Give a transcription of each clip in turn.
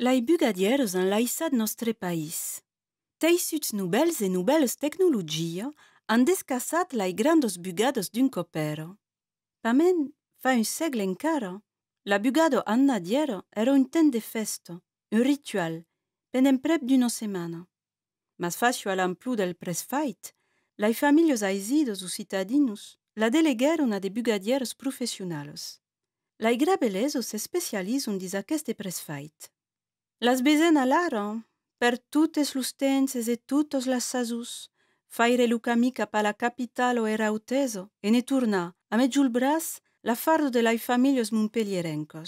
les bugadieros ont laissé nostre país. Teissut nubels et nubels technologies han descassat lai grandos bugados d'un copero. Pamen, fa un segle encara, la bugado annadiero era un temps de festo, un ritual, pendem prep d'una semana. Mas facio a plu del presfait, lai familios ou u citadinus la delegeron a de bugadieros professionalos. Lai grabelesos se specializum dis aqueste presfait. Las bezennas laron, per totes sustenses e tos las sazus, faire lcamica pa la capital o era teso e ne turn a mejuul braç la fardo de lafams munpellierenko.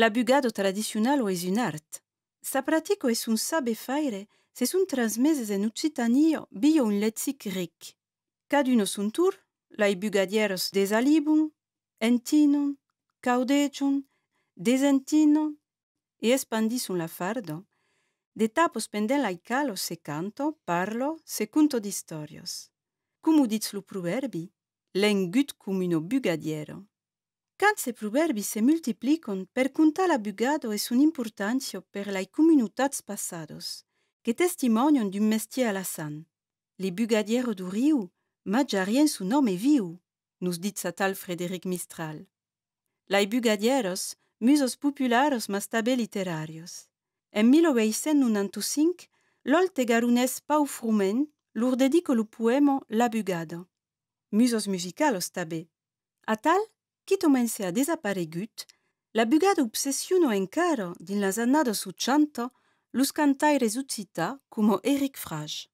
La’buggado tradi tradicional o es un art. Sa pratico es un sabe faire se son transmeses en Ucitanní bio un letcic ric. Caduno son tur, lai bugadièros dealiribu, ennon, cauudechun, dezentino, et expandit son lafardo, de tapos pendent calos se canto, parlo secunto d'historios. Cum udits lo proverbi, lengut cum bugadiero. Quand ces proverbi se multiplicon per cunta la bugado es son importantio per lai comunitats passados, que testimonion d'un mestier san. Li bugadiero du riu, rien su nome viu, nous dit tal Frédéric Mistral. Lai bugadieros musos popularos mastabe literarios. En 1995, l'olte Garunès Pau Frumen lur dedico lo La bugada. Musos musicales tabe. A tal, qui tomense a desaparegut, la bugada obsessiono caro din las su succanta, lus cantai resuscita como Eric Frage.